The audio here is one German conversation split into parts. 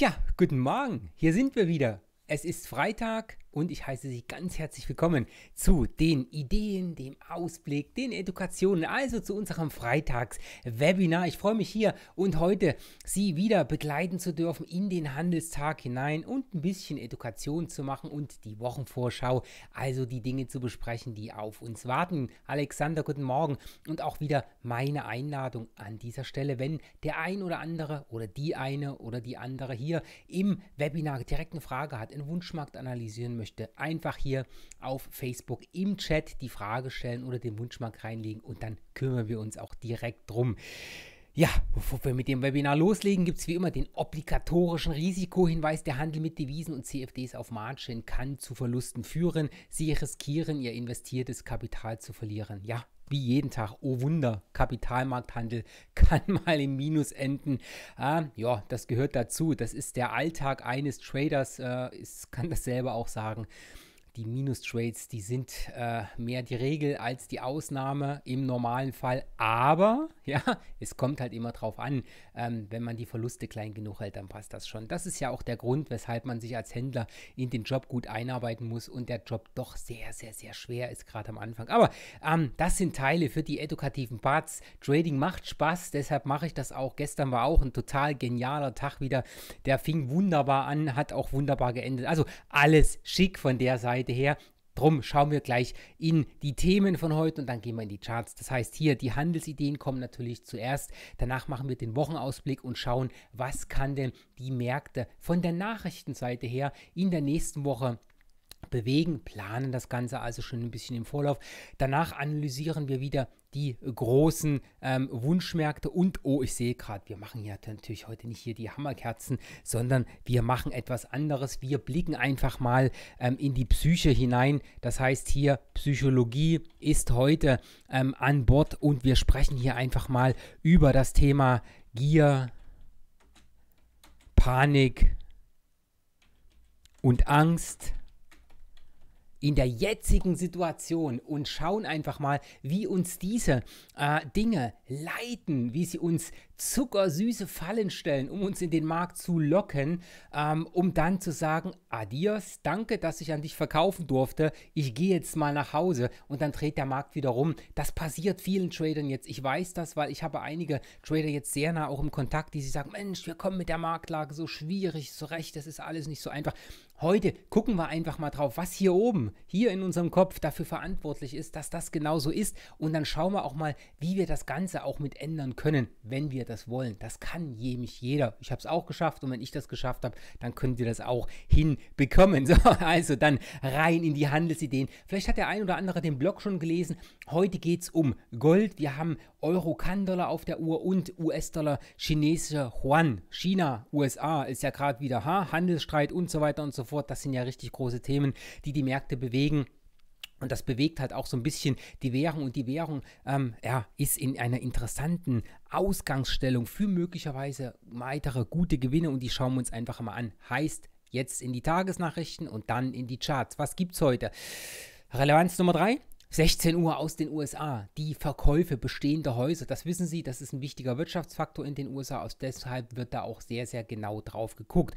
Tja, guten Morgen, hier sind wir wieder. Es ist Freitag, und ich heiße Sie ganz herzlich willkommen zu den Ideen, dem Ausblick, den Edukationen, also zu unserem Freitags-Webinar. Ich freue mich hier und heute Sie wieder begleiten zu dürfen in den Handelstag hinein und ein bisschen Education zu machen und die Wochenvorschau, also die Dinge zu besprechen, die auf uns warten. Alexander, guten Morgen und auch wieder meine Einladung an dieser Stelle, wenn der ein oder andere oder die eine oder die andere hier im Webinar direkt eine Frage hat, einen Wunschmarkt analysieren möchte, einfach hier auf Facebook im Chat die Frage stellen oder den Wunschmark reinlegen und dann kümmern wir uns auch direkt drum. Ja, bevor wir mit dem Webinar loslegen, gibt es wie immer den obligatorischen Risikohinweis. Der Handel mit Devisen und CFDs auf Margin kann zu Verlusten führen. Sie riskieren, ihr investiertes Kapital zu verlieren. Ja, wie jeden Tag. Oh Wunder, Kapitalmarkthandel kann mal im Minus enden. Ah, ja, das gehört dazu. Das ist der Alltag eines Traders. Äh, ich kann das selber auch sagen die Minus-Trades, die sind äh, mehr die Regel als die Ausnahme im normalen Fall. Aber, ja, es kommt halt immer drauf an, ähm, wenn man die Verluste klein genug hält, dann passt das schon. Das ist ja auch der Grund, weshalb man sich als Händler in den Job gut einarbeiten muss und der Job doch sehr, sehr, sehr schwer ist, gerade am Anfang. Aber ähm, das sind Teile für die edukativen Parts. Trading macht Spaß, deshalb mache ich das auch. Gestern war auch ein total genialer Tag wieder. Der fing wunderbar an, hat auch wunderbar geendet. Also alles schick von der Seite. Reichweite her. Drum schauen wir gleich in die Themen von heute und dann gehen wir in die Charts. Das heißt, hier die Handelsideen kommen natürlich zuerst. Danach machen wir den Wochenausblick und schauen, was kann denn die Märkte von der Nachrichtenseite her in der nächsten Woche bewegen, planen das Ganze also schon ein bisschen im Vorlauf. Danach analysieren wir wieder die großen ähm, Wunschmärkte. Und oh, ich sehe gerade, wir machen ja natürlich heute nicht hier die Hammerkerzen, sondern wir machen etwas anderes. Wir blicken einfach mal ähm, in die Psyche hinein. Das heißt hier, Psychologie ist heute ähm, an Bord und wir sprechen hier einfach mal über das Thema Gier, Panik und Angst in der jetzigen Situation und schauen einfach mal, wie uns diese äh, Dinge leiten, wie sie uns zuckersüße Fallen stellen, um uns in den Markt zu locken, ähm, um dann zu sagen, adios, danke, dass ich an dich verkaufen durfte, ich gehe jetzt mal nach Hause und dann dreht der Markt wieder rum. Das passiert vielen Tradern jetzt. Ich weiß das, weil ich habe einige Trader jetzt sehr nah auch im Kontakt, die sich sagen, Mensch, wir kommen mit der Marktlage so schwierig zurecht, das ist alles nicht so einfach. Heute gucken wir einfach mal drauf, was hier oben hier in unserem Kopf dafür verantwortlich ist, dass das genauso ist. Und dann schauen wir auch mal, wie wir das Ganze auch mit ändern können, wenn wir das wollen. Das kann nämlich jeder. Ich habe es auch geschafft und wenn ich das geschafft habe, dann könnt ihr das auch hinbekommen. So, also dann rein in die Handelsideen. Vielleicht hat der ein oder andere den Blog schon gelesen. Heute geht es um Gold. Wir haben Euro Kann-Dollar auf der Uhr und US-Dollar chinesischer Yuan. China, USA ist ja gerade wieder ha, Handelsstreit und so weiter und so fort. Das sind ja richtig große Themen, die die Märkte bewegen. Und das bewegt halt auch so ein bisschen die Währung. Und die Währung ähm, ja, ist in einer interessanten Ausgangsstellung für möglicherweise weitere gute Gewinne. Und die schauen wir uns einfach mal an. Heißt jetzt in die Tagesnachrichten und dann in die Charts. Was gibt's heute? Relevanz Nummer drei 16 Uhr aus den USA. Die Verkäufe bestehender Häuser, das wissen Sie, das ist ein wichtiger Wirtschaftsfaktor in den USA. Aus also deshalb wird da auch sehr, sehr genau drauf geguckt.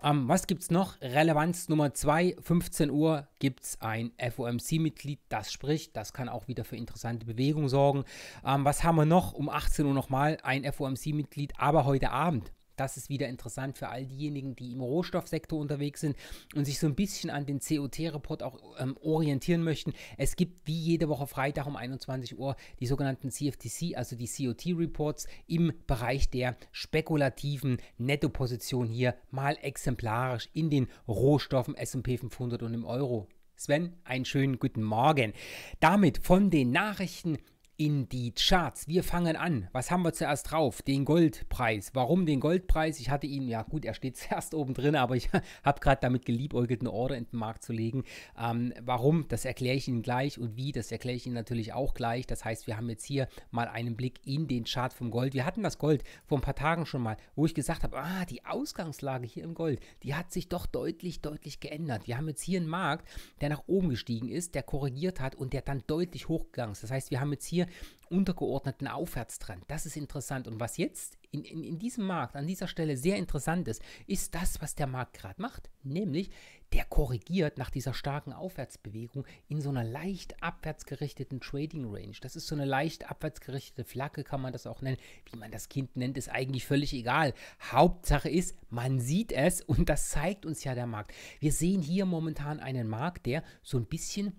Ähm, was gibt es noch? Relevanz Nummer 2, 15 Uhr gibt es ein FOMC-Mitglied, das spricht. Das kann auch wieder für interessante Bewegung sorgen. Ähm, was haben wir noch? Um 18 Uhr nochmal ein FOMC-Mitglied, aber heute Abend das ist wieder interessant für all diejenigen, die im Rohstoffsektor unterwegs sind und sich so ein bisschen an den COT-Report auch ähm, orientieren möchten. Es gibt wie jede Woche Freitag um 21 Uhr die sogenannten CFTC, also die COT-Reports im Bereich der spekulativen Nettoposition hier mal exemplarisch in den Rohstoffen SP 500 und im Euro. Sven, einen schönen guten Morgen. Damit von den Nachrichten in die Charts. Wir fangen an. Was haben wir zuerst drauf? Den Goldpreis. Warum den Goldpreis? Ich hatte ihn, ja gut, er steht zuerst oben drin, aber ich habe gerade damit geliebäugelt, eine Order in den Markt zu legen. Ähm, warum? Das erkläre ich Ihnen gleich und wie, das erkläre ich Ihnen natürlich auch gleich. Das heißt, wir haben jetzt hier mal einen Blick in den Chart vom Gold. Wir hatten das Gold vor ein paar Tagen schon mal, wo ich gesagt habe, ah, die Ausgangslage hier im Gold, die hat sich doch deutlich, deutlich geändert. Wir haben jetzt hier einen Markt, der nach oben gestiegen ist, der korrigiert hat und der dann deutlich hochgegangen ist. Das heißt, wir haben jetzt hier untergeordneten Aufwärtstrend. Das ist interessant. Und was jetzt in, in, in, diesem Markt an dieser Stelle sehr interessant ist, ist das, was der Markt gerade macht. Nämlich, der korrigiert nach dieser starken Aufwärtsbewegung in so einer leicht abwärtsgerichteten Trading Range. Das ist so eine leicht abwärtsgerichtete Flagge, kann man das auch nennen. Wie man das Kind nennt, ist eigentlich völlig egal. Hauptsache ist, man sieht es und das zeigt uns ja der Markt. Wir sehen hier momentan einen Markt, der so ein bisschen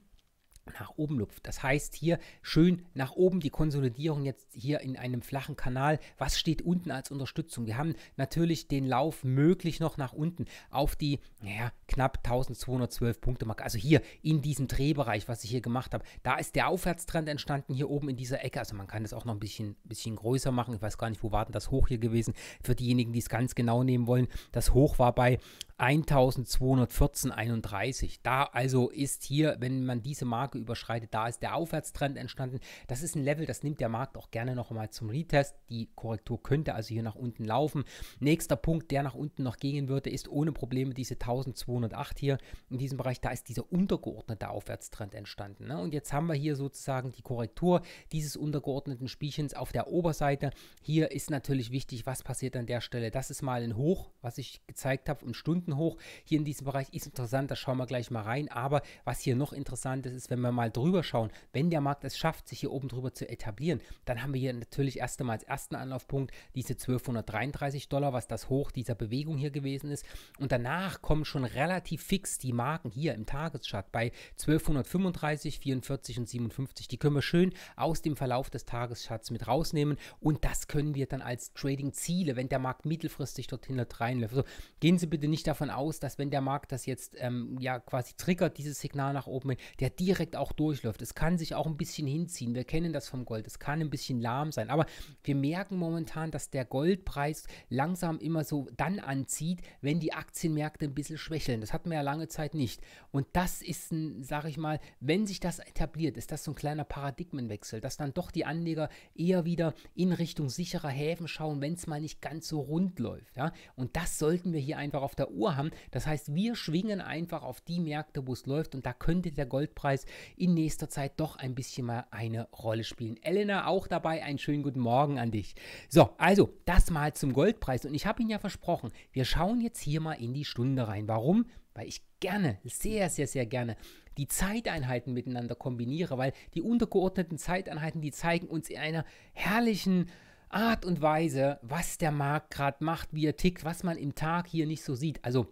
nach oben lupft. Das heißt hier schön nach oben die Konsolidierung jetzt hier in einem flachen Kanal. Was steht unten als Unterstützung? Wir haben natürlich den Lauf möglich noch nach unten auf die naja, knapp 1212 Punkte Marke. Also hier in diesem Drehbereich, was ich hier gemacht habe, da ist der Aufwärtstrend entstanden hier oben in dieser Ecke. Also man kann das auch noch ein bisschen, bisschen größer machen. Ich weiß gar nicht, wo war denn das Hoch hier gewesen? Für diejenigen, die es ganz genau nehmen wollen, das Hoch war bei 1214,31. Da also ist hier, wenn man diese Marke überschreitet, da ist der Aufwärtstrend entstanden. Das ist ein Level, das nimmt der Markt auch gerne noch einmal zum Retest. Die Korrektur könnte also hier nach unten laufen. Nächster Punkt, der nach unten noch gehen würde, ist ohne Probleme diese 1208 hier in diesem Bereich. Da ist dieser untergeordnete Aufwärtstrend entstanden. Ne? Und jetzt haben wir hier sozusagen die Korrektur dieses untergeordneten Spielchens auf der Oberseite. Hier ist natürlich wichtig, was passiert an der Stelle. Das ist mal ein Hoch, was ich gezeigt habe, im Stunden. Minuten hoch. Hier in diesem Bereich ist interessant, da schauen wir gleich mal rein. Aber was hier noch interessant ist, ist, wenn wir mal drüber schauen, wenn der Markt es schafft, sich hier oben drüber zu etablieren, dann haben wir hier natürlich erst einmal als ersten Anlaufpunkt diese 1233 Dollar, was das Hoch dieser Bewegung hier gewesen ist. Und danach kommen schon relativ fix die Marken hier im Tageschart bei 1235, 44 und 57. Die können wir schön aus dem Verlauf des Tagesschatz mit rausnehmen und das können wir dann als Trading-Ziele, wenn der Markt mittelfristig dorthin reinläuft. Also gehen Sie bitte nicht davon davon aus, dass wenn der Markt das jetzt ähm, ja quasi triggert, dieses Signal nach oben, hin, der direkt auch durchläuft. Es kann sich auch ein bisschen hinziehen. Wir kennen das vom Gold. Es kann ein bisschen lahm sein. Aber wir merken momentan, dass der Goldpreis langsam immer so dann anzieht, wenn die Aktienmärkte ein bisschen schwächeln. Das hatten wir ja lange Zeit nicht. Und das ist ein, sag ich mal, wenn sich das etabliert, ist das so ein kleiner Paradigmenwechsel, dass dann doch die Anleger eher wieder in Richtung sicherer Häfen schauen, wenn es mal nicht ganz so rund läuft. Ja? Und das sollten wir hier einfach auf der Uhr Korrektur haben. Das heißt, wir schwingen einfach auf die Märkte, wo es läuft und da könnte der Goldpreis in nächster Zeit doch ein bisschen mal eine Rolle spielen. Elena auch dabei, einen schönen guten Morgen an dich. So, also das mal zum Goldpreis und ich habe Ihnen ja versprochen, wir schauen jetzt hier mal in die Stunde rein. Warum? Weil ich gerne, sehr, sehr, sehr gerne die Zeiteinheiten miteinander kombiniere, weil die untergeordneten Zeiteinheiten, die zeigen uns in einer herrlichen Art und Weise, was der Markt gerade macht, wie er tickt, was man im Tag hier nicht so sieht. Also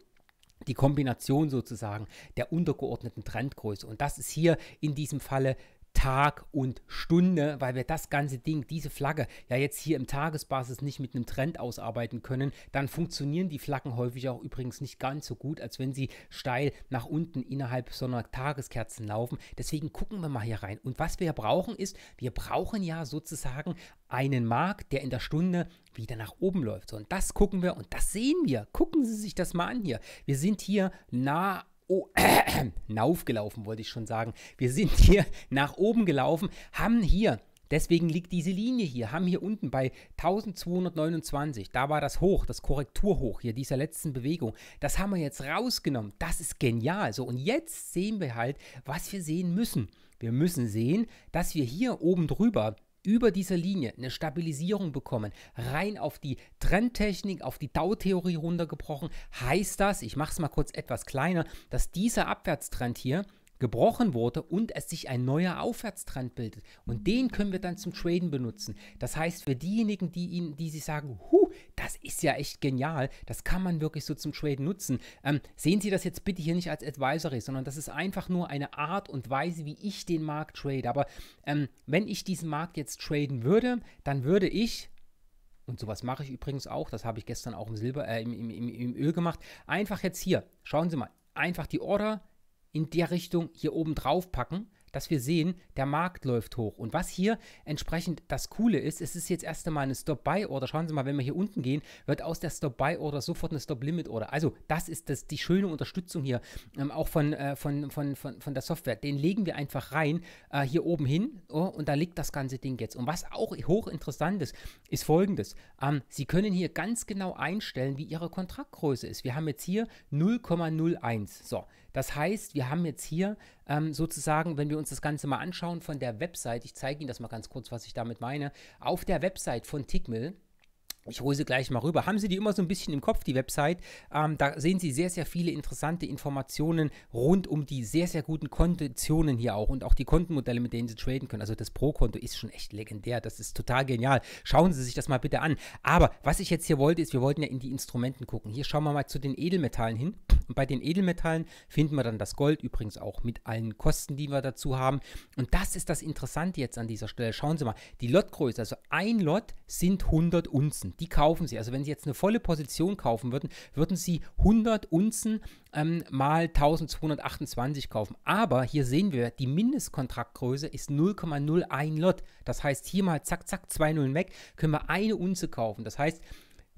die Kombination sozusagen der untergeordneten Trendgröße. Und das ist hier in diesem Falle Tag und Stunde, weil wir das ganze Ding, diese Flagge, ja jetzt hier im Tagesbasis nicht mit einem Trend ausarbeiten können, dann funktionieren die Flaggen häufig auch übrigens nicht ganz so gut, als wenn sie steil nach unten innerhalb so einer Tageskerzen laufen. Deswegen gucken wir mal hier rein. Und was wir brauchen ist, wir brauchen ja sozusagen einen Markt, der in der Stunde wieder nach oben läuft. So, und das gucken wir und das sehen wir. Gucken Sie sich das mal an hier. Wir sind hier nah oh, äh, naufgelaufen, wollte ich schon sagen. Wir sind hier nach oben gelaufen, haben hier, deswegen liegt diese Linie hier, haben hier unten bei 1229, da war das Hoch, das Korrekturhoch hier dieser letzten Bewegung. Das haben wir jetzt rausgenommen. Das ist genial. So, und jetzt sehen wir halt, was wir sehen müssen. Wir müssen sehen, dass wir hier oben drüber über dieser Linie eine Stabilisierung bekommen, rein auf die Trendtechnik, auf die Dow-Theorie runtergebrochen, heißt das, ich mache es mal kurz etwas kleiner, dass dieser Abwärtstrend hier gebrochen wurde und es sich ein neuer Aufwärtstrend bildet. Und den können wir dann zum Traden benutzen. Das heißt, für diejenigen, die, ihn, die sich sagen, huh, das ist ja echt genial, das kann man wirklich so zum Traden nutzen, ähm, sehen Sie das jetzt bitte hier nicht als Advisory, sondern das ist einfach nur eine Art und Weise, wie ich den Markt trade. Aber ähm, wenn ich diesen Markt jetzt traden würde, dann würde ich und sowas mache ich übrigens auch, das habe ich gestern auch im Silber, äh, im, im, im, im Öl gemacht. Einfach jetzt hier, schauen Sie mal, einfach die Order in der Richtung hier oben drauf packen, dass wir sehen, der Markt läuft hoch. Und was hier entsprechend das Coole ist, es ist jetzt erst einmal eine Stop-Buy-Order. Schauen Sie mal, wenn wir hier unten gehen, wird aus der Stop-Buy-Order sofort eine Stop-Limit-Order. Also das ist das, die schöne Unterstützung hier, ähm, auch von, äh, von, von, von, von der Software. Den legen wir einfach rein, äh, hier oben hin oh, und da liegt das ganze Ding jetzt. Und was auch hochinteressant ist, ist folgendes. Ähm, Sie können hier ganz genau einstellen, wie Ihre Kontraktgröße ist. Wir haben jetzt hier 0,01. So, das heißt, wir haben jetzt hier ähm, sozusagen, wenn wir uns das Ganze mal anschauen von der Website, ich zeige Ihnen das mal ganz kurz, was ich damit meine, auf der Website von Tickmill, ich hole sie gleich mal rüber. Haben Sie die immer so ein bisschen im Kopf, die Website? Ähm, da sehen Sie sehr, sehr viele interessante Informationen rund um die sehr, sehr guten Konditionen hier auch und auch die Kontenmodelle, mit denen Sie traden können. Also das Pro-Konto ist schon echt legendär. Das ist total genial. Schauen Sie sich das mal bitte an. Aber was ich jetzt hier wollte, ist, wir wollten ja in die Instrumenten gucken. Hier schauen wir mal zu den Edelmetallen hin. Und bei den Edelmetallen finden wir dann das Gold übrigens auch mit allen Kosten, die wir dazu haben. Und das ist das Interessante jetzt an dieser Stelle. Schauen Sie mal, die Lotgröße, also ein Lot sind 100 Unzen. Die kaufen Sie. Also wenn Sie jetzt eine volle Position kaufen würden, würden Sie 100 Unzen ähm, mal 1228 kaufen. Aber hier sehen wir, die Mindestkontraktgröße ist 0,01 Lot. Das heißt, hier mal zack, zack, zwei Nullen weg, können wir eine Unze kaufen. Das heißt,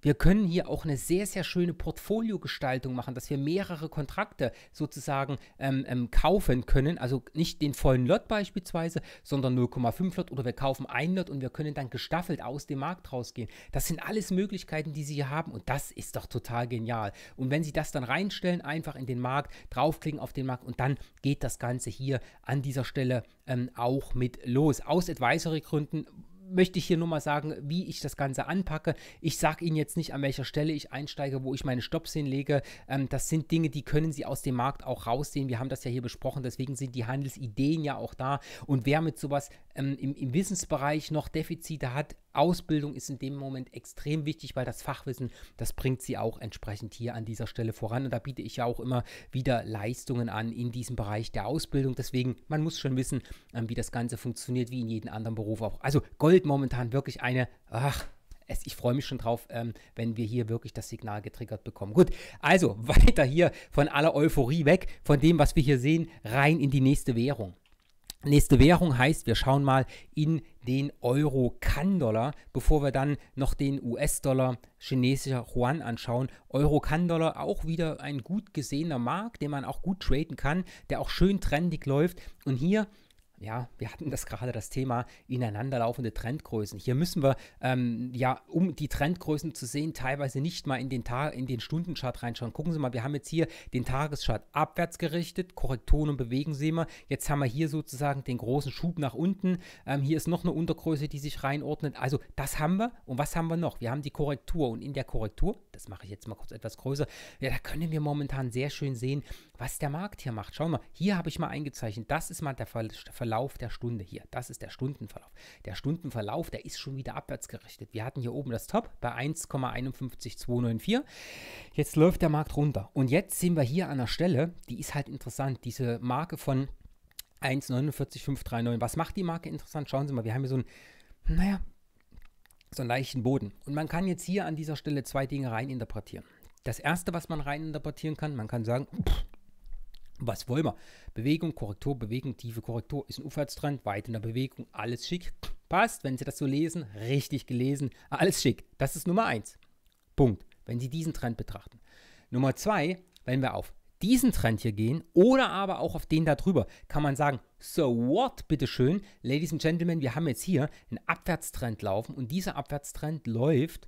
wir können hier auch eine sehr, sehr schöne Portfoliogestaltung machen, dass wir mehrere Kontrakte sozusagen ähm, ähm, kaufen können. Also nicht den vollen Lot beispielsweise, sondern 0,5 Lot oder wir kaufen ein Lot und wir können dann gestaffelt aus dem Markt rausgehen. Das sind alles Möglichkeiten, die Sie hier haben und das ist doch total genial. Und wenn Sie das dann reinstellen, einfach in den Markt, draufklicken auf den Markt und dann geht das Ganze hier an dieser Stelle ähm, auch mit los. Aus Advisory-Gründen möchte ich hier nur mal sagen, wie ich das Ganze anpacke. Ich sage Ihnen jetzt nicht, an welcher Stelle ich einsteige, wo ich meine Stops hinlege. Ähm, das sind Dinge, die können Sie aus dem Markt auch rausnehmen. Wir haben das ja hier besprochen, deswegen sind die Handelsideen ja auch da. Und wer mit sowas ähm, im, im Wissensbereich noch Defizite hat, Ausbildung ist in dem Moment extrem wichtig, weil das Fachwissen, das bringt sie auch entsprechend hier an dieser Stelle voran. Und da biete ich ja auch immer wieder Leistungen an in diesem Bereich der Ausbildung. Deswegen, man muss schon wissen, ähm, wie das Ganze funktioniert, wie in jedem anderen Beruf auch. Also Gold Gold momentan wirklich eine, ach, es, ich freue mich schon drauf, ähm, wenn wir hier wirklich das Signal getriggert bekommen. Gut, also weiter hier von aller Euphorie weg, von dem, was wir hier sehen, rein in die nächste Währung. Nächste Währung heißt, wir schauen mal in den Euro-Kann-Dollar, bevor wir dann noch den US-Dollar chinesischer Yuan anschauen. Euro-Kann-Dollar auch wieder ein gut gesehener Markt, den man auch gut traden kann, der auch schön trendig läuft. Und hier ja, wir hatten das gerade das Thema ineinanderlaufende Trendgrößen. Hier müssen wir ähm, ja, um die Trendgrößen zu sehen, teilweise nicht mal in den, Ta in den Stundenchart reinschauen. Gucken Sie mal, wir haben jetzt hier den Tageschart abwärts gerichtet, Korrekturen und bewegen sehen wir. Jetzt haben wir hier sozusagen den großen Schub nach unten. Ähm, hier ist noch eine Untergröße, die sich reinordnet. Also das haben wir. Und was haben wir noch? Wir haben die Korrektur und in der Korrektur, das mache ich jetzt mal kurz etwas größer, ja, da können wir momentan sehr schön sehen, was der Markt hier macht. Schau mal, hier habe ich mal eingezeichnet. Das ist mal der Verlauf der Stunde hier. Das ist der Stundenverlauf. Der Stundenverlauf, der ist schon wieder abwärts gerichtet. Wir hatten hier oben das Top bei 1,51294. Jetzt läuft der Markt runter. Und jetzt sehen wir hier an der Stelle, die ist halt interessant, diese Marke von 1,49539. Was macht die Marke interessant? Schauen Sie mal, wir haben hier so einen, naja, so einen leichten Boden. Und man kann jetzt hier an dieser Stelle zwei Dinge reininterpretieren. Das erste, was man reininterpretieren kann, man kann sagen, pff, was wollen wir? Bewegung, Korrektur, Bewegung, tiefe Korrektur ist ein Aufwärtstrend, weit in der Bewegung, alles schick. Passt, wenn Sie das so lesen, richtig gelesen, alles schick. Das ist Nummer eins. Punkt, wenn Sie diesen Trend betrachten. Nummer zwei, wenn wir auf diesen Trend hier gehen oder aber auch auf den da drüber, kann man sagen, so what, bitteschön, Ladies and Gentlemen, wir haben jetzt hier einen Abwärtstrend laufen und dieser Abwärtstrend läuft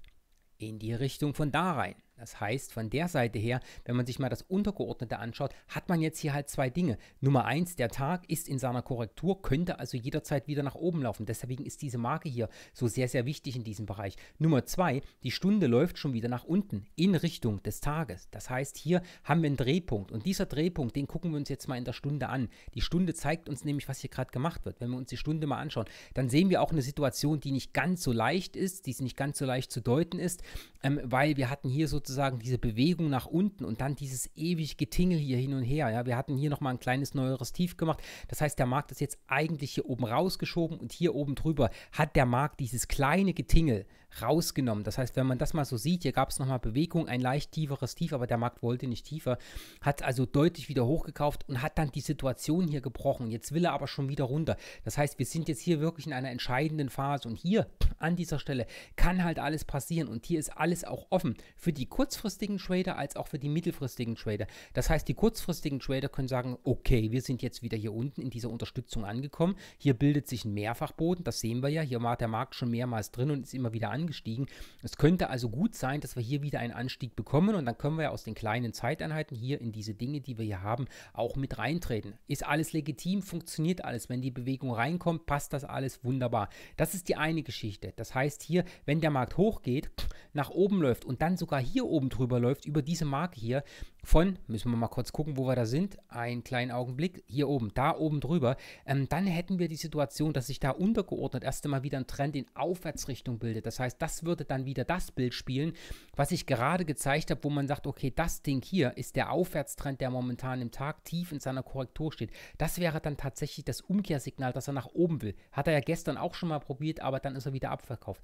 in die Richtung von da rein. Das heißt, von der Seite her, wenn man sich mal das Untergeordnete anschaut, hat man jetzt hier halt zwei Dinge. Nummer eins, der Tag ist in seiner Korrektur, könnte also jederzeit wieder nach oben laufen. Deswegen ist diese Marke hier so sehr, sehr wichtig in diesem Bereich. Nummer zwei, die Stunde läuft schon wieder nach unten in Richtung des Tages. Das heißt, hier haben wir einen Drehpunkt und dieser Drehpunkt, den gucken wir uns jetzt mal in der Stunde an. Die Stunde zeigt uns nämlich, was hier gerade gemacht wird. Wenn wir uns die Stunde mal anschauen, dann sehen wir auch eine Situation, die nicht ganz so leicht ist, die nicht ganz so leicht zu deuten ist, ähm, weil wir hatten hier sozusagen sozusagen diese Bewegung nach unten und dann dieses ewig Getingel hier hin und her. Ja, wir hatten hier nochmal ein kleines neueres Tief gemacht. Das heißt, der Markt ist jetzt eigentlich hier oben rausgeschoben und hier oben drüber hat der Markt dieses kleine Getingel, rausgenommen. Das heißt, wenn man das mal so sieht, hier gab es nochmal Bewegung, ein leicht tieferes Tief, aber der Markt wollte nicht tiefer, hat also deutlich wieder hochgekauft und hat dann die Situation hier gebrochen. Jetzt will er aber schon wieder runter. Das heißt, wir sind jetzt hier wirklich in einer entscheidenden Phase und hier an dieser Stelle kann halt alles passieren und hier ist alles auch offen für die kurzfristigen Trader als auch für die mittelfristigen Trader. Das heißt, die kurzfristigen Trader können sagen, okay, wir sind jetzt wieder hier unten in dieser Unterstützung angekommen. Hier bildet sich ein Mehrfachboden, das sehen wir ja. Hier war der Markt schon mehrmals drin und ist immer wieder an angestiegen. Es könnte also gut sein, dass wir hier wieder einen Anstieg bekommen und dann können wir ja aus den kleinen Zeiteinheiten hier in diese Dinge, die wir hier haben, auch mit reintreten. Ist alles legitim, funktioniert alles. Wenn die Bewegung reinkommt, passt das alles wunderbar. Das ist die eine Geschichte. Das heißt hier, wenn der Markt hochgeht, nach oben läuft und dann sogar hier oben drüber läuft, über diese Marke hier, von, müssen wir mal kurz gucken, wo wir da sind, einen kleinen Augenblick, hier oben, da oben drüber, ähm, dann hätten wir die Situation, dass sich da untergeordnet erst einmal wieder ein Trend in Aufwärtsrichtung bildet. Das heißt, das würde dann wieder das Bild spielen, was ich gerade gezeigt habe, wo man sagt, okay, das Ding hier ist der Aufwärtstrend, der momentan im Tag tief in seiner Korrektur steht. Das wäre dann tatsächlich das Umkehrsignal, dass er nach oben will. Hat er ja gestern auch schon mal probiert, aber dann ist er wieder abverkauft.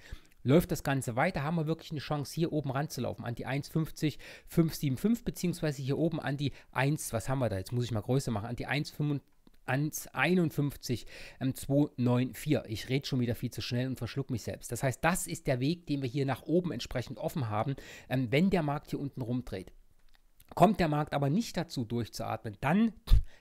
Läuft das Ganze weiter, haben wir wirklich eine Chance, hier oben ranzulaufen, an die 1,50, 5,75 beziehungsweise beziehungsweise hier oben an die 1, was haben wir da? Jetzt muss ich mal größer machen, an die 1,55 ans ähm, 294. Ich rede schon wieder viel zu schnell und verschluck mich selbst. Das heißt, das ist der Weg, den wir hier nach oben entsprechend offen haben, ähm, wenn der Markt hier unten rumdreht. Kommt der Markt aber nicht dazu, durchzuatmen, dann,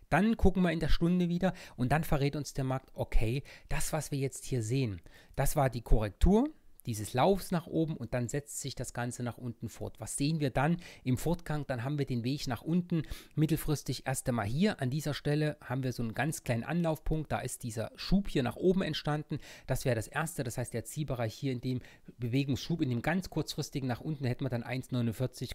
dann gucken wir in der Stunde wieder und dann verrät uns der Markt, okay, das, was wir jetzt hier sehen, das war die Korrektur, dieses Laufs nach oben und dann setzt sich das Ganze nach unten fort. Was sehen wir dann im Fortgang? Dann haben wir den Weg nach unten mittelfristig erst einmal hier. An dieser Stelle haben wir so einen ganz kleinen Anlaufpunkt. Da ist dieser Schub hier nach oben entstanden. Das wäre das erste. Das heißt, der Zielbereich hier in dem Bewegungsschub, in dem ganz kurzfristigen nach unten hätten wir dann 1,49,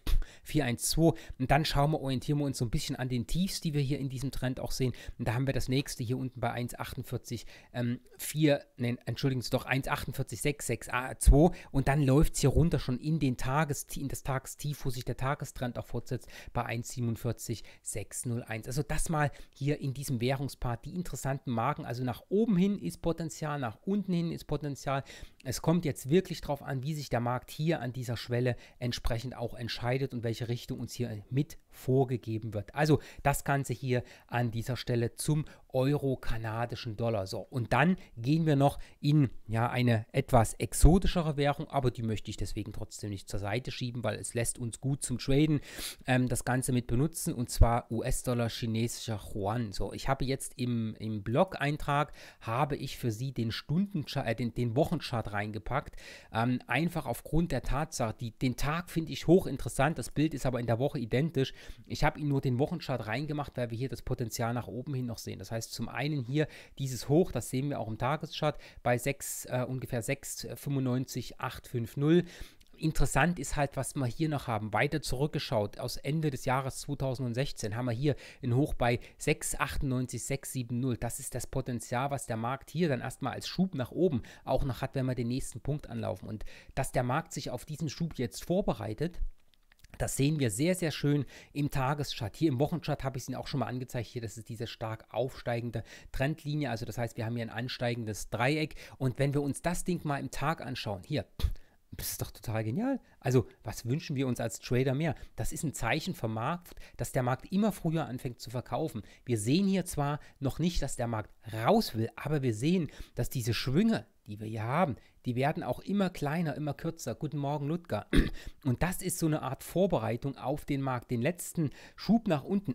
4,12. Und dann schauen wir, orientieren wir uns so ein bisschen an den Tiefs, die wir hier in diesem Trend auch sehen. Und da haben wir das nächste hier unten bei 1,48, ähm, 4, nein, entschuldigen Sie doch, 1,48, 6, 6, 2 und dann läuft es hier runter schon in, den Tages, in das Tagestief, wo sich der Tagestrend auch fortsetzt, bei 1,47601. Also das mal hier in diesem Währungspaar, die interessanten Marken, also nach oben hin ist Potenzial, nach unten hin ist Potenzial. Es kommt jetzt wirklich darauf an, wie sich der Markt hier an dieser Schwelle entsprechend auch entscheidet und welche Richtung uns hier mit vorgegeben wird. Also das Ganze hier an dieser Stelle zum Euro kanadischen Dollar. So, und dann gehen wir noch in ja eine etwas exotischere Währung, aber die möchte ich deswegen trotzdem nicht zur Seite schieben, weil es lässt uns gut zum Traden ähm, das Ganze mit benutzen und zwar US-Dollar chinesischer Yuan. So, ich habe jetzt im, im Blog-Eintrag habe ich für Sie den Stunden äh, den, den Wochenchart reingepackt, ähm, einfach aufgrund der Tatsache, die, den Tag finde ich hochinteressant, das Bild ist aber in der Woche identisch. Ich habe Ihnen nur den Wochenchart reingemacht, weil wir hier das Potenzial nach oben hin noch sehen. Das heißt heißt zum einen hier dieses Hoch, das sehen wir auch im Tageschart, bei 6, äh, ungefähr 6,95,850. Äh, Interessant ist halt, was wir hier noch haben. Weiter zurückgeschaut, aus Ende des Jahres 2016 haben wir hier ein Hoch bei 6,98,670. Das ist das Potenzial, was der Markt hier dann erstmal als Schub nach oben auch noch hat, wenn wir den nächsten Punkt anlaufen. Und dass der Markt sich auf diesen Schub jetzt vorbereitet, das sehen wir sehr, sehr schön im Tageschart. Hier im Wochenchart habe ich es Ihnen auch schon mal angezeigt. Hier, das ist diese stark aufsteigende Trendlinie. Also das heißt, wir haben hier ein ansteigendes Dreieck. Und wenn wir uns das Ding mal im Tag anschauen, hier, das ist doch total genial. Also, was wünschen wir uns als Trader mehr? Das ist ein Zeichen vom Markt, dass der Markt immer früher anfängt zu verkaufen. Wir sehen hier zwar noch nicht, dass der Markt raus will, aber wir sehen, dass diese Schwünge, die wir hier haben, die werden auch immer kleiner, immer kürzer. Guten Morgen, Ludger. Und das ist so eine Art Vorbereitung auf den Markt, den letzten Schub nach unten.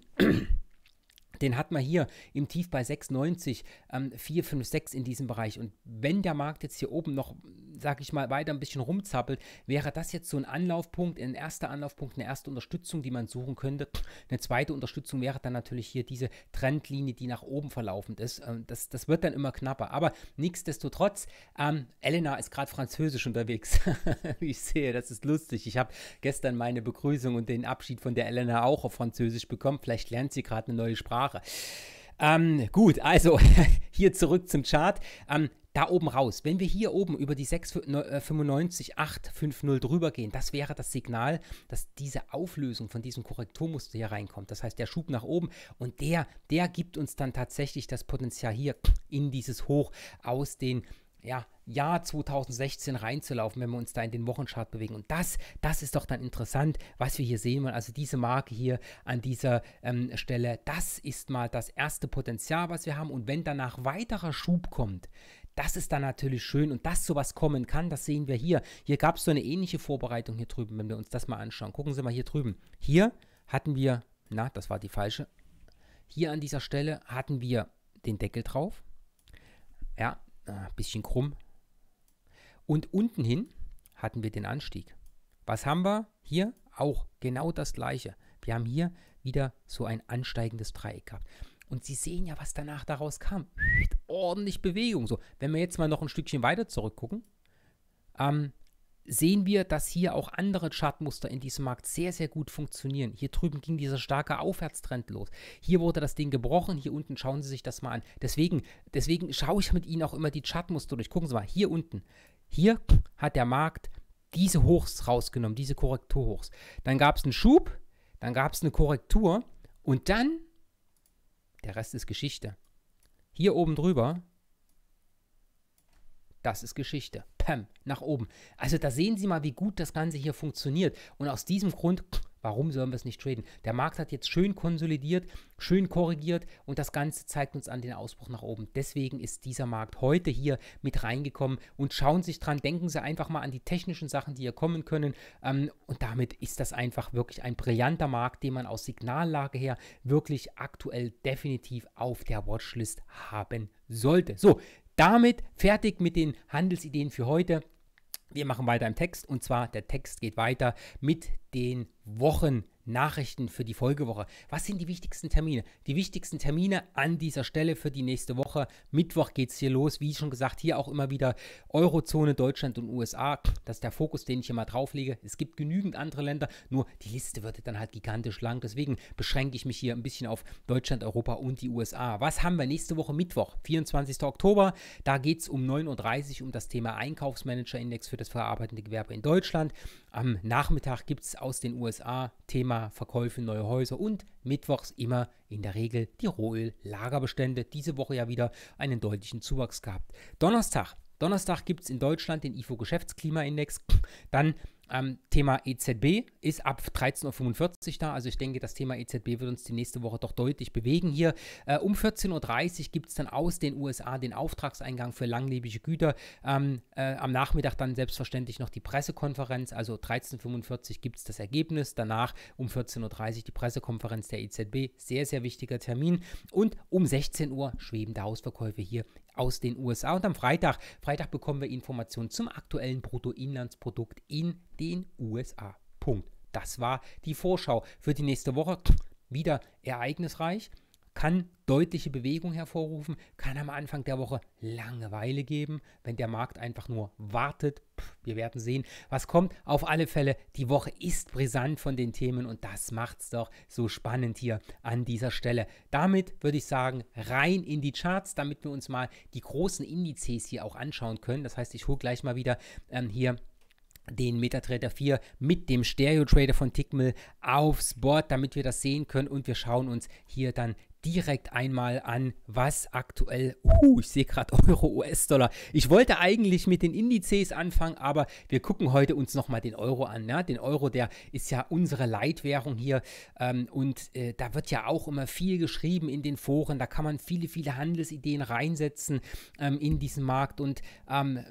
Den hat man hier im Tief bei 6,90, ähm, 4, 5, 6 in diesem Bereich. Und wenn der Markt jetzt hier oben noch, sage ich mal, weiter ein bisschen rumzappelt, wäre das jetzt so ein Anlaufpunkt, ein erster Anlaufpunkt, eine erste Unterstützung, die man suchen könnte. Eine zweite Unterstützung wäre dann natürlich hier diese Trendlinie, die nach oben verlaufend ist. Ähm, das, das wird dann immer knapper. Aber nichtsdestotrotz, ähm, Elena ist gerade französisch unterwegs, wie ich sehe. Das ist lustig. Ich habe gestern meine Begrüßung und den Abschied von der Elena auch auf Französisch bekommen. Vielleicht lernt sie gerade eine neue Sprache. Sprache. Ähm, gut, also hier zurück zum Chart. Ähm, da oben raus. Wenn wir hier oben über die 695, 850 äh, drüber gehen, das wäre das Signal, dass diese Auflösung von diesem Korrekturmuster hier reinkommt. Das heißt, der Schub nach oben und der, der gibt uns dann tatsächlich das Potenzial hier in dieses Hoch aus den ja, Jahr 2016 reinzulaufen, wenn wir uns da in den Wochenchart bewegen. Und das, das ist doch dann interessant, was wir hier sehen wollen. Also diese Marke hier an dieser ähm, Stelle, das ist mal das erste Potenzial, was wir haben. Und wenn danach weiterer Schub kommt, das ist dann natürlich schön und dass sowas kommen kann, das sehen wir hier. Hier gab es so eine ähnliche Vorbereitung hier drüben, wenn wir uns das mal anschauen. Gucken Sie mal hier drüben. Hier hatten wir, na, das war die falsche. Hier an dieser Stelle hatten wir den Deckel drauf. Ja, ein bisschen krumm. Und unten hin hatten wir den Anstieg. Was haben wir hier? Auch genau das gleiche. Wir haben hier wieder so ein ansteigendes Dreieck gehabt. Und Sie sehen ja, was danach daraus kam. Ordentlich Bewegung. So, wenn wir jetzt mal noch ein Stückchen weiter zurückgucken, ähm, sehen wir, dass hier auch andere Chartmuster in diesem Markt sehr, sehr gut funktionieren. Hier drüben ging dieser starke Aufwärtstrend los. Hier wurde das Ding gebrochen, hier unten schauen Sie sich das mal an. Deswegen, deswegen schaue ich mit Ihnen auch immer die Chartmuster durch. Gucken Sie mal, hier unten, hier hat der Markt diese Hochs rausgenommen, diese Korrekturhochs. Dann gab es einen Schub, dann gab es eine Korrektur und dann, der Rest ist Geschichte. Hier oben drüber das ist Geschichte. Pam, nach oben. Also da sehen Sie mal, wie gut das Ganze hier funktioniert. Und aus diesem Grund, warum sollen wir es nicht traden? Der Markt hat jetzt schön konsolidiert, schön korrigiert und das Ganze zeigt uns an den Ausbruch nach oben. Deswegen ist dieser Markt heute hier mit reingekommen und schauen Sie sich dran, denken Sie einfach mal an die technischen Sachen, die hier kommen können. Ähm, und damit ist das einfach wirklich ein brillanter Markt, den man aus Signallage her wirklich aktuell definitiv auf der Watchlist haben sollte. So, damit fertig mit den Handelsideen für heute. Wir machen weiter im Text und zwar der Text geht weiter mit den Wochen. Nachrichten für die Folgewoche. Was sind die wichtigsten Termine? Die wichtigsten Termine an dieser Stelle für die nächste Woche. Mittwoch geht es hier los. Wie schon gesagt, hier auch immer wieder Eurozone, Deutschland und USA. Das ist der Fokus, den ich hier mal drauflege. Es gibt genügend andere Länder, nur die Liste wird dann halt gigantisch lang. Deswegen beschränke ich mich hier ein bisschen auf Deutschland, Europa und die USA. Was haben wir nächste Woche Mittwoch, 24. Oktober? Da geht es um 9.30 Uhr um das Thema Einkaufsmanagerindex für das verarbeitende Gewerbe in Deutschland. Am Nachmittag gibt es aus den USA Thema Verkäufe neue Häuser und mittwochs immer in der Regel die Rohöl-Lagerbestände. Diese Woche ja wieder einen deutlichen Zuwachs gehabt. Donnerstag. Donnerstag gibt es in Deutschland den IFO-Geschäftsklimaindex. Dann ähm, Thema EZB ist ab 13.45 Uhr da. Also ich denke, das Thema EZB wird uns die nächste Woche doch deutlich bewegen hier. Äh, um 14.30 Uhr gibt es dann aus den USA den Auftragseingang für langlebige Güter. Ähm, äh, am Nachmittag dann selbstverständlich noch die Pressekonferenz. Also 13.45 Uhr gibt es das Ergebnis. Danach um 14.30 Uhr die Pressekonferenz der EZB. Sehr, sehr wichtiger Termin. Und um 16 Uhr schwebende Hausverkäufe hier aus den USA. Und am Freitag, Freitag bekommen wir Informationen zum aktuellen Bruttoinlandsprodukt in den USA. Punkt. Das war die Vorschau für die nächste Woche. Wieder ereignisreich kann deutliche Bewegung hervorrufen, kann am Anfang der Woche Langeweile geben, wenn der Markt einfach nur wartet. Pff, wir werden sehen, was kommt. Auf alle Fälle, die Woche ist brisant von den Themen und das macht es doch so spannend hier an dieser Stelle. Damit würde ich sagen, rein in die Charts, damit wir uns mal die großen Indizes hier auch anschauen können. Das heißt, ich hole gleich mal wieder ähm, hier den MetaTrader 4 mit dem Stereo Trader von Tickmill aufs Board, damit wir das sehen können und wir schauen uns hier dann direkt einmal an, was aktuell, uh, ich sehe gerade Euro, US-Dollar. Ich wollte eigentlich mit den Indizes anfangen, aber wir gucken heute uns nochmal den Euro an. Ne? Den Euro, der ist ja unsere Leitwährung hier ähm, und äh, da wird ja auch immer viel geschrieben in den Foren. Da kann man viele, viele Handelsideen reinsetzen ähm, in diesen Markt und ähm,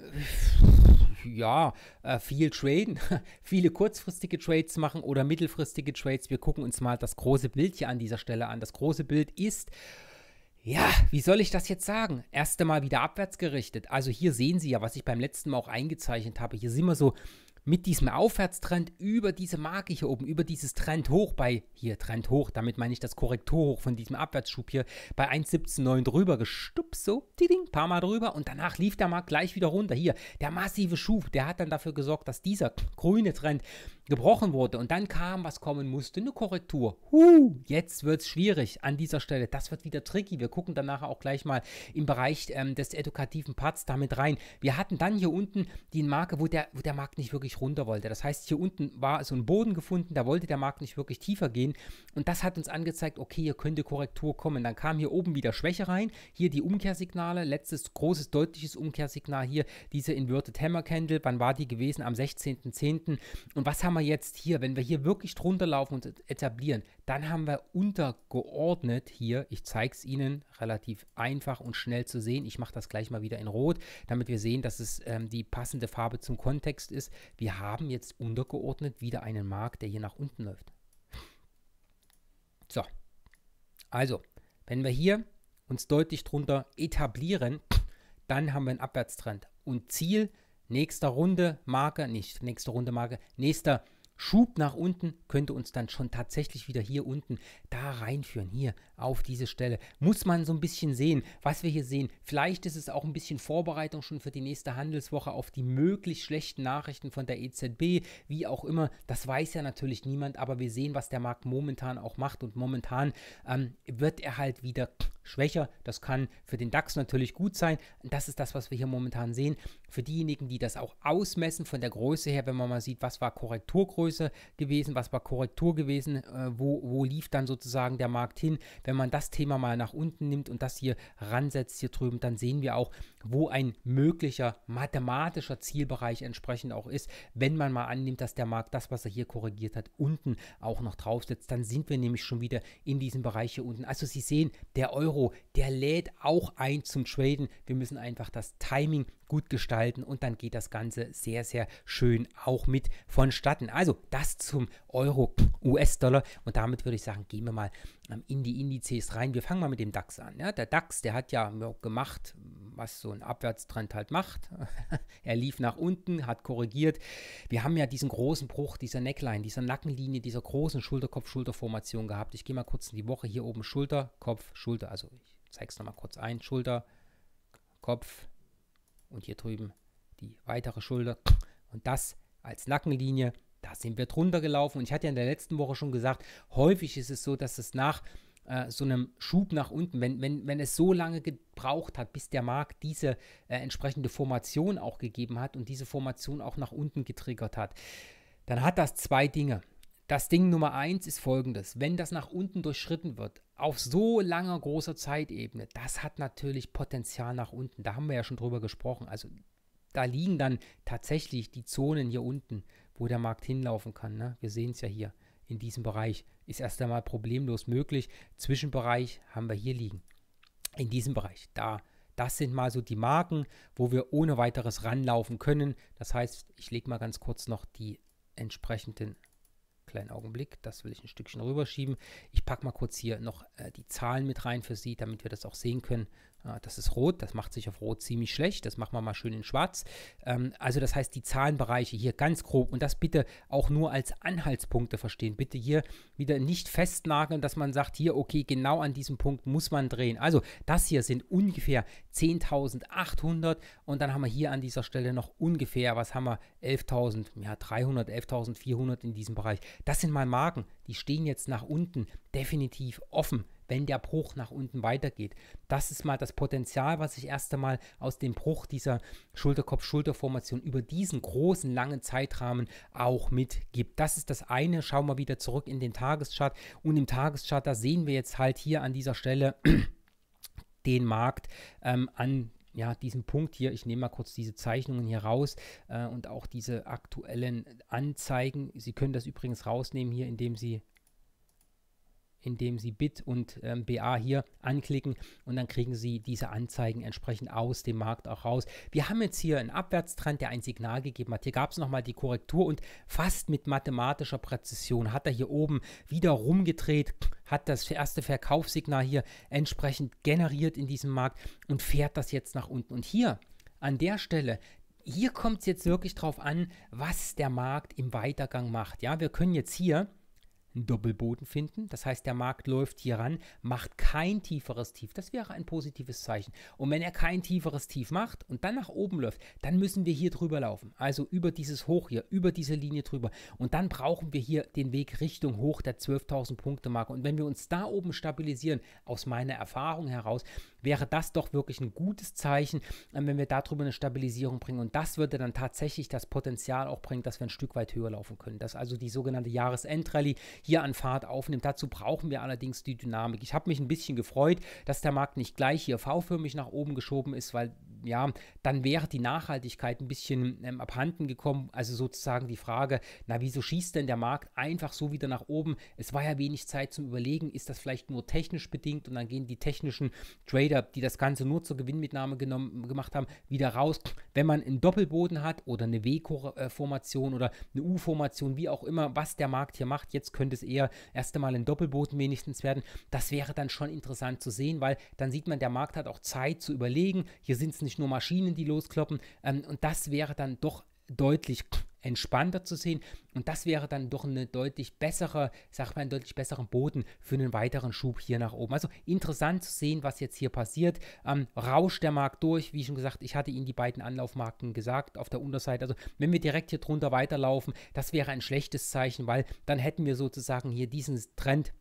ja, äh, viel traden, viele kurzfristige Trades machen oder mittelfristige Trades. Wir gucken uns mal das große Bild hier an dieser Stelle an. Das große Bild ist, ja, wie soll ich das jetzt sagen? Erste Mal wieder abwärts gerichtet. Also hier sehen Sie ja, was ich beim letzten Mal auch eingezeichnet habe. Hier sind wir so mit diesem Aufwärtstrend über diese Marke hier oben, über dieses Trend hoch bei hier Trend hoch, damit meine ich das Korrektur hoch von diesem Abwärtsschub hier bei 1,179 drüber gestupst, so, die ding, paar Mal drüber und danach lief der Markt gleich wieder runter. Hier, der massive Schub, der hat dann dafür gesorgt, dass dieser grüne Trend gebrochen wurde und dann kam, was kommen musste, eine Korrektur. Huh, jetzt wird es schwierig an dieser Stelle. Das wird wieder tricky. Wir gucken danach auch gleich mal im Bereich ähm, des edukativen Parts damit rein. Wir hatten dann hier unten die Marke, wo der, wo der Markt nicht wirklich runter wollte. Das heißt, hier unten war so ein Boden gefunden, da wollte der Markt nicht wirklich tiefer gehen und das hat uns angezeigt, okay, hier könnte Korrektur kommen. Dann kam hier oben wieder Schwäche rein, hier die Umkehrsignale, letztes großes, deutliches Umkehrsignal hier, diese Inverted Hammer Candle, wann war die gewesen? Am 16.10. Und was haben haben wir jetzt hier, wenn wir hier wirklich drunter laufen und etablieren, dann haben wir untergeordnet hier, ich zeige es Ihnen relativ einfach und schnell zu sehen, ich mache das gleich mal wieder in Rot, damit wir sehen, dass es ähm, die passende Farbe zum Kontext ist. Wir haben jetzt untergeordnet wieder einen Markt, der hier nach unten läuft. So, also, wenn wir hier uns deutlich drunter etablieren, dann haben wir einen Abwärtstrend. Und Ziel ist, nächster Runde Marke, nicht nächste Runde Marke, nächster Schub nach unten könnte uns dann schon tatsächlich wieder hier unten da reinführen, hier auf diese Stelle. Muss man so ein bisschen sehen, was wir hier sehen. Vielleicht ist es auch ein bisschen Vorbereitung schon für die nächste Handelswoche auf die möglich schlechten Nachrichten von der EZB, wie auch immer. Das weiß ja natürlich niemand, aber wir sehen, was der Markt momentan auch macht und momentan ähm, wird er halt wieder schwächer. Das kann für den DAX natürlich gut sein. Das ist das, was wir hier momentan sehen. Für diejenigen, die das auch ausmessen von der Größe her, wenn man mal sieht, was war Korrekturgröße gewesen, was war Korrektur gewesen, äh, wo, wo lief dann sozusagen der Markt hin. Wenn man das Thema mal nach unten nimmt und das hier ransetzt hier drüben, dann sehen wir auch, wo ein möglicher mathematischer Zielbereich entsprechend auch ist. Wenn man mal annimmt, dass der Markt das, was er hier korrigiert hat, unten auch noch draufsetzt, dann sind wir nämlich schon wieder in diesem Bereich hier unten. Also Sie sehen, der Euro Euro, der lädt auch ein zum Traden. Wir müssen einfach das Timing gut gestalten und dann geht das Ganze sehr, sehr schön auch mit vonstatten. Also das zum Euro, US-Dollar und damit würde ich sagen, gehen wir mal ähm, in die Indizes rein. Wir fangen mal mit dem DAX an. Ja, der DAX, der hat ja gemacht, was so ein Abwärtstrend halt macht. er lief nach unten, hat korrigiert. Wir haben ja diesen großen Bruch dieser Neckline, dieser Nackenlinie, dieser großen Schulterkopf-Schulterformation gehabt. Ich gehe mal kurz in die Woche hier oben Schulter, Kopf, Schulter. Also ich zeige es nochmal kurz ein. Schulter, Kopf und hier drüben die weitere Schulter. Und das als Nackenlinie da sind wir drunter gelaufen. Und ich hatte ja in der letzten Woche schon gesagt, häufig ist es so, dass es nach äh, so einem Schub nach unten, wenn, wenn, wenn es so lange gebraucht hat, bis der Markt diese äh, entsprechende Formation auch gegeben hat und diese Formation auch nach unten getriggert hat, dann hat das zwei Dinge. Das Ding Nummer eins ist folgendes: Wenn das nach unten durchschritten wird, auf so langer großer Zeitebene, das hat natürlich Potenzial nach unten. Da haben wir ja schon drüber gesprochen. Also da liegen dann tatsächlich die Zonen hier unten, wo der Markt hinlaufen kann. Ne? Wir sehen es ja hier in diesem Bereich. Ist erst einmal problemlos möglich. Zwischenbereich haben wir hier liegen. In diesem Bereich. Da, das sind mal so die Marken, wo wir ohne weiteres ranlaufen können. Das heißt, ich lege mal ganz kurz noch die entsprechenden kleinen Augenblick, das will ich ein Stückchen rüberschieben. Ich packe mal kurz hier noch äh, die Zahlen mit rein für Sie, damit wir das auch sehen können. Ah, das ist rot, das macht sich auf rot ziemlich schlecht, das machen wir mal schön in schwarz. Ähm, also das heißt, die Zahlenbereiche hier ganz grob und das bitte auch nur als Anhaltspunkte verstehen. Bitte hier wieder nicht festnageln, dass man sagt, hier, okay, genau an diesem Punkt muss man drehen. Also das hier sind ungefähr 10.800 und dann haben wir hier an dieser Stelle noch ungefähr, was haben wir, 11.300, ja, 11.400 in diesem Bereich. Das sind mal Marken, die stehen jetzt nach unten definitiv offen wenn der Bruch nach unten weitergeht. Das ist mal das Potenzial, was ich erst einmal aus dem Bruch dieser Schulterkopf-Schulterformation über diesen großen, langen Zeitrahmen auch mitgibt. Das ist das eine. Schauen wir wieder zurück in den Tageschart. Und im Tageschart, da sehen wir jetzt halt hier an dieser Stelle den Markt ähm, an ja, diesen Punkt hier, ich nehme mal kurz diese Zeichnungen hier raus äh, und auch diese aktuellen Anzeigen. Sie können das übrigens rausnehmen hier, indem Sie indem Sie BIT und ähm, BA hier anklicken und dann kriegen Sie diese Anzeigen entsprechend aus dem Markt auch raus. Wir haben jetzt hier einen Abwärtstrend, der ein Signal gegeben hat. Hier gab es nochmal die Korrektur und fast mit mathematischer Präzision hat er hier oben wieder rumgedreht, hat das erste Verkaufssignal hier entsprechend generiert in diesem Markt und fährt das jetzt nach unten. Und hier an der Stelle, hier kommt es jetzt wirklich drauf an, was der Markt im Weitergang macht. Ja, wir können jetzt hier einen Doppelboden finden. Das heißt, der Markt läuft hier ran, macht kein tieferes Tief. Das wäre ein positives Zeichen. Und wenn er kein tieferes Tief macht und dann nach oben läuft, dann müssen wir hier drüber laufen. Also über dieses Hoch hier, über diese Linie drüber. Und dann brauchen wir hier den Weg Richtung hoch der 12.000 Punkte Marke. Und wenn wir uns da oben stabilisieren, aus meiner Erfahrung heraus, wäre das doch wirklich ein gutes Zeichen, äh, wenn wir darüber eine Stabilisierung bringen. Und das würde dann tatsächlich das Potenzial auch bringen, dass wir ein Stück weit höher laufen können. Dass also die sogenannte Jahresendrallye hier an Fahrt aufnimmt. Dazu brauchen wir allerdings die Dynamik. Ich habe mich ein bisschen gefreut, dass der Markt nicht gleich hier V-förmig nach oben geschoben ist, weil ja, dann wäre die Nachhaltigkeit ein bisschen ähm, abhanden gekommen. Also sozusagen die Frage, na, wieso schießt denn der Markt einfach so wieder nach oben? Es war ja wenig Zeit zum Überlegen, ist das vielleicht nur technisch bedingt und dann gehen die technischen Trader wieder, die das Ganze nur zur Gewinnmitnahme genommen, gemacht haben, wieder raus. Wenn man einen Doppelboden hat oder eine W-Formation oder eine U-Formation, wie auch immer, was der Markt hier macht, jetzt könnte es eher erst einmal ein Doppelboden wenigstens werden. Das wäre dann schon interessant zu sehen, weil dann sieht man, der Markt hat auch Zeit zu überlegen. Hier sind es nicht nur Maschinen, die loskloppen. Ähm, und das wäre dann doch deutlich entspannter zu sehen. Und das wäre dann doch eine deutlich bessere, sag mal, einen deutlich besseren Boden für einen weiteren Schub hier nach oben. Also interessant zu sehen, was jetzt hier passiert. Ähm, rauscht der Markt durch, wie schon gesagt, ich hatte Ihnen die beiden Anlaufmarken gesagt auf der Unterseite. Also wenn wir direkt hier drunter weiterlaufen, das wäre ein schlechtes Zeichen, weil dann hätten wir sozusagen hier diesen Trend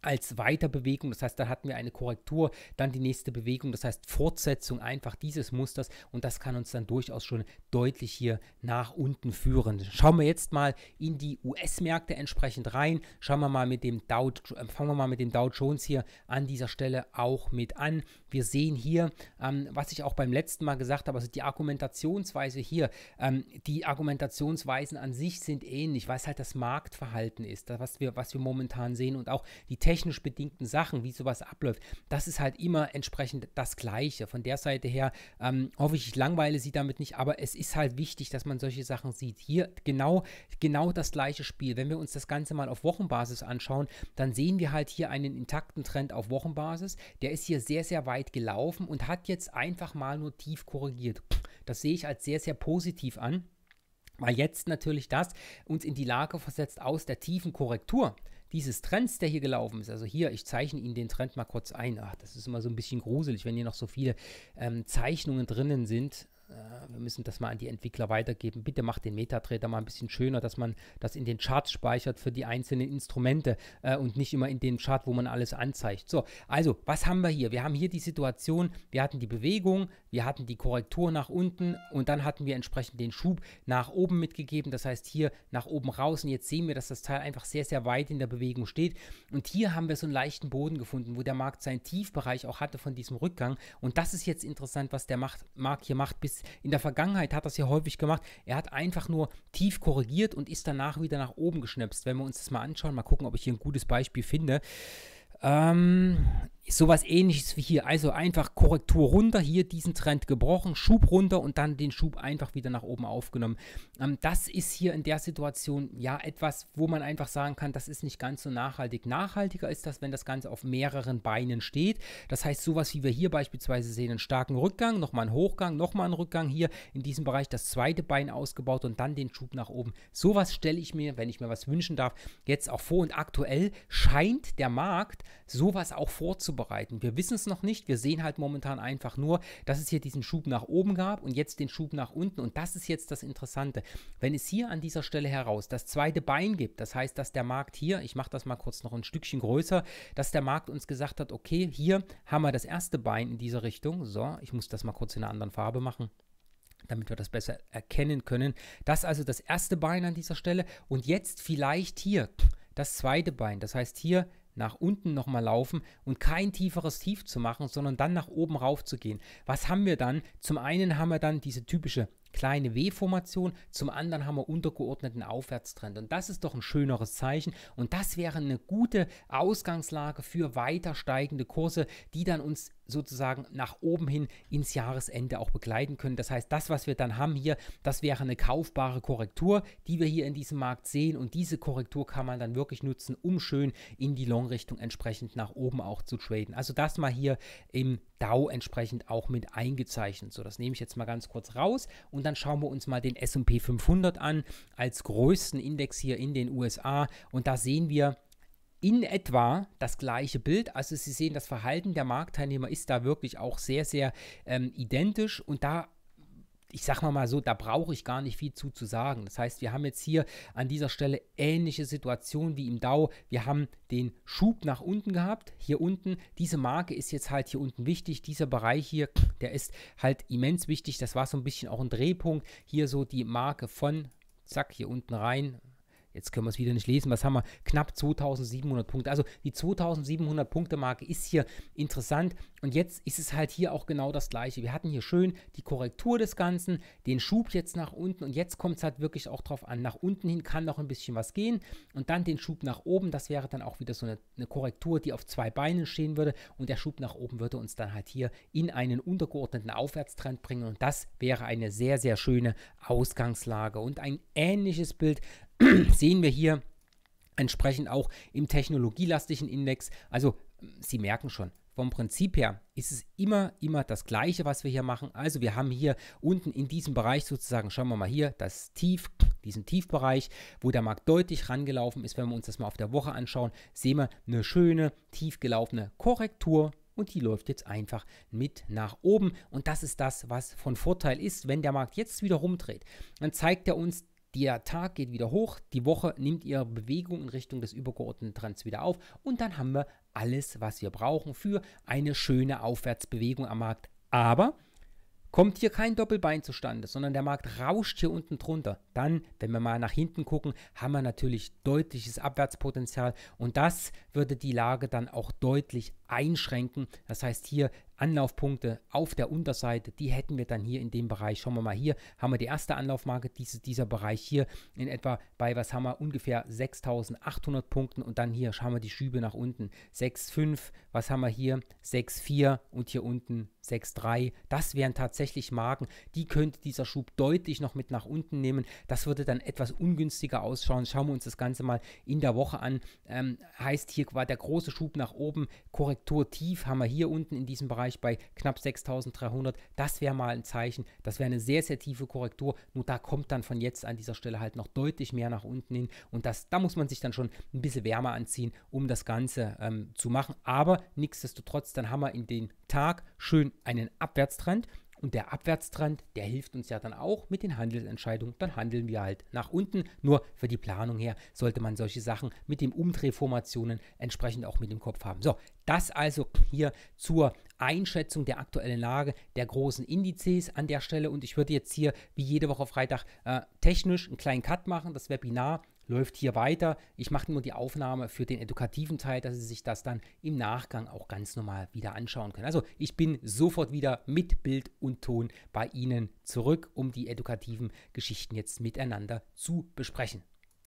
als Weiterbewegung, das heißt, dann hatten wir eine Korrektur, dann die nächste Bewegung, das heißt Fortsetzung einfach dieses Musters und das kann uns dann durchaus schon deutlich hier nach unten führen. Schauen wir jetzt mal in die US-Märkte entsprechend rein. Schauen wir mal mit dem Dow, fangen wir mal mit dem Dow Jones hier an dieser Stelle auch mit an. Wir sehen hier, ähm, was ich auch beim letzten Mal gesagt habe, also die Argumentationsweise hier, ähm, die Argumentationsweisen an sich sind ähnlich, weil es halt das Marktverhalten ist, was wir, was wir momentan sehen und auch die technisch bedingten Sachen, wie sowas abläuft, das ist halt immer entsprechend das Gleiche. Von der Seite her ähm, hoffe ich, ich langweile Sie damit nicht, aber es ist halt wichtig, dass man solche Sachen sieht. Hier genau, genau das gleiche Spiel. Wenn wir uns das Ganze mal auf Wochenbasis anschauen, dann sehen wir halt hier einen intakten Trend auf Wochenbasis. Der ist hier sehr, sehr weit gelaufen und hat jetzt einfach mal nur tief korrigiert. Das sehe ich als sehr, sehr positiv an weil jetzt natürlich das uns in die Lage versetzt aus der tiefen Korrektur dieses Trends, der hier gelaufen ist, also hier, ich zeichne Ihnen den Trend mal kurz ein. Ach, das ist immer so ein bisschen gruselig, wenn hier noch so viele ähm, Zeichnungen drinnen sind äh, wir müssen das mal an die Entwickler weitergeben. Bitte macht den Metatrader mal ein bisschen schöner, dass man das in den Charts speichert für die einzelnen Instrumente äh, und nicht immer in dem Chart, wo man alles anzeigt. So, also, was haben wir hier? Wir haben hier die Situation, wir hatten die Bewegung, wir hatten die Korrektur nach unten und dann hatten wir entsprechend den Schub nach oben mitgegeben. Das heißt, hier nach oben raus und jetzt sehen wir, dass das Teil einfach sehr, sehr weit in der Bewegung steht. Und hier haben wir so einen leichten Boden gefunden, wo der Markt seinen Tiefbereich auch hatte von diesem Rückgang. Und das ist jetzt interessant, was der Markt hier macht bis ist, in der Vergangenheit hat er das ja häufig gemacht. Er hat einfach nur tief korrigiert und ist danach wieder nach oben geschnipst. Wenn wir uns das mal anschauen, mal gucken, ob ich hier ein gutes Beispiel finde. Ähm, sowas ähnliches wie hier. Also einfach Korrektur runter, hier diesen Trend gebrochen, Schub runter und dann den Schub einfach wieder nach oben aufgenommen. Ähm, das ist hier in der Situation ja etwas, wo man einfach sagen kann, das ist nicht ganz so nachhaltig. Nachhaltiger ist das, wenn das Ganze auf mehreren Beinen steht. Das heißt, sowas wie wir hier beispielsweise sehen, einen starken Rückgang, nochmal einen Hochgang, nochmal einen Rückgang hier in diesem Bereich, das zweite Bein ausgebaut und dann den Schub nach oben. Sowas stelle ich mir, wenn ich mir was wünschen darf, jetzt auch vor und aktuell scheint der Markt sowas auch vorzubereiten. Wir wissen es noch nicht, wir sehen halt momentan einfach nur, dass es hier diesen Schub nach oben gab und jetzt den Schub nach unten und das ist jetzt das Interessante. Wenn es hier an dieser Stelle heraus das zweite Bein gibt, das heißt, dass der Markt hier, ich mache das mal kurz noch ein Stückchen größer, dass der Markt uns gesagt hat, okay, hier haben wir das erste Bein in dieser Richtung. So, ich muss das mal kurz in einer anderen Farbe machen damit wir das besser erkennen können. Das also das erste Bein an dieser Stelle und jetzt vielleicht hier das zweite Bein. Das heißt hier nach unten nochmal laufen und kein tieferes Tief zu machen, sondern dann nach oben rauf zu gehen. Was haben wir dann? Zum einen haben wir dann diese typische kleine W-Formation, zum anderen haben wir untergeordneten Aufwärtstrend. Und das ist doch ein schöneres Zeichen. Und das wäre eine gute Ausgangslage für weiter steigende Kurse, die dann uns sozusagen nach oben hin ins Jahresende auch begleiten können. Das heißt, das, was wir dann haben hier, das wäre eine kaufbare Korrektur, die wir hier in diesem Markt sehen und diese Korrektur kann man dann wirklich nutzen, um schön in die Long-Richtung entsprechend nach oben auch zu traden. Also das mal hier im DAO entsprechend auch mit eingezeichnet. So, das nehme ich jetzt mal ganz kurz raus und dann schauen wir uns mal den S&P 500 an als größten Index hier in den USA und da sehen wir, in etwa das gleiche Bild. Also Sie sehen, das Verhalten der Marktteilnehmer ist da wirklich auch sehr, sehr ähm, identisch und da ich sag mal mal so, da brauche ich gar nicht viel zu, zu sagen. Das heißt, wir haben jetzt hier an dieser Stelle ähnliche Situationen wie im DAO. Wir haben den Schub nach unten gehabt, hier unten. Diese Marke ist jetzt halt hier unten wichtig. Dieser Bereich hier, der ist halt immens wichtig. Das war so ein bisschen auch ein Drehpunkt. Hier so die Marke von, zack, hier unten rein, Jetzt können wir es wieder nicht lesen. Was haben wir? Knapp 2700 Punkte. Also die 2700 Punkte Marke ist hier interessant. Und jetzt ist es halt hier auch genau das Gleiche. Wir hatten hier schön die Korrektur des Ganzen, den Schub jetzt nach unten. Und jetzt kommt es halt wirklich auch drauf an. Nach unten hin kann noch ein bisschen was gehen. Und dann den Schub nach oben. Das wäre dann auch wieder so eine, eine Korrektur, die auf zwei Beinen stehen würde. Und der Schub nach oben würde uns dann halt hier in einen untergeordneten Aufwärtstrend bringen. Und das wäre eine sehr, sehr schöne Ausgangslage. Und ein ähnliches Bild sehen wir hier entsprechend auch im technologielastigen Index. Also ähm, Sie merken schon, vom Prinzip her ist es immer, immer das Gleiche, was wir hier machen. Also wir haben hier unten in diesem Bereich sozusagen, schauen wir mal hier, das Tief, diesen Tiefbereich, wo der Markt deutlich rangelaufen ist. Wenn wir uns das mal auf der Woche anschauen, sehen wir eine schöne, tiefgelaufene Korrektur und die läuft jetzt einfach mit nach oben. Und das ist das, was von Vorteil ist. Wenn der Markt jetzt wieder rumdreht, dann zeigt er uns der Tag geht wieder hoch, die Woche nimmt ihre Bewegung in Richtung des übergeordneten Trends wieder auf und dann haben wir alles, was wir brauchen für eine schöne Aufwärtsbewegung am Markt. Aber kommt hier kein Doppelbein zustande, sondern der Markt rauscht hier unten drunter dann, wenn wir mal nach hinten gucken, haben wir natürlich deutliches Abwärtspotenzial und das würde die Lage dann auch deutlich einschränken. Das heißt hier Anlaufpunkte auf der Unterseite, die hätten wir dann hier in dem Bereich. Schauen wir mal hier, haben wir die erste Anlaufmarke, diese, dieser Bereich hier in etwa bei, was haben wir, ungefähr 6.800 Punkten und dann hier schauen wir die Schübe nach unten. 6.5, was haben wir hier? 6.4 und hier unten 6.3. Das wären tatsächlich Marken, die könnte dieser Schub deutlich noch mit nach unten nehmen. Das würde dann etwas ungünstiger ausschauen. Schauen wir uns das Ganze mal in der Woche an. Ähm, heißt, hier war der große Schub nach oben. Korrektur tief haben wir hier unten in diesem Bereich bei knapp 6300. Das wäre mal ein Zeichen. Das wäre eine sehr, sehr tiefe Korrektur. Nur da kommt dann von jetzt an dieser Stelle halt noch deutlich mehr nach unten hin. Und das, da muss man sich dann schon ein bisschen wärmer anziehen, um das Ganze ähm, zu machen. Aber nichtsdestotrotz, dann haben wir in den Tag schön einen Abwärtstrend und der Abwärtstrend, der hilft uns ja dann auch mit den Handelsentscheidungen. Dann handeln wir halt nach unten. Nur für die Planung her sollte man solche Sachen mit den Umdrehformationen entsprechend auch mit im Kopf haben. So, das also hier zur Einschätzung der aktuellen Lage der großen Indizes an der Stelle. Und ich würde jetzt hier wie jede Woche Freitag äh, technisch einen kleinen Cut machen. Das Webinar läuft hier weiter. Ich mache nur die Aufnahme für den edukativen Teil, dass Sie sich das dann im Nachgang auch ganz normal wieder anschauen können. Also ich bin sofort wieder mit Bild und Ton bei Ihnen zurück, um die edukativen Geschichten jetzt miteinander zu besprechen.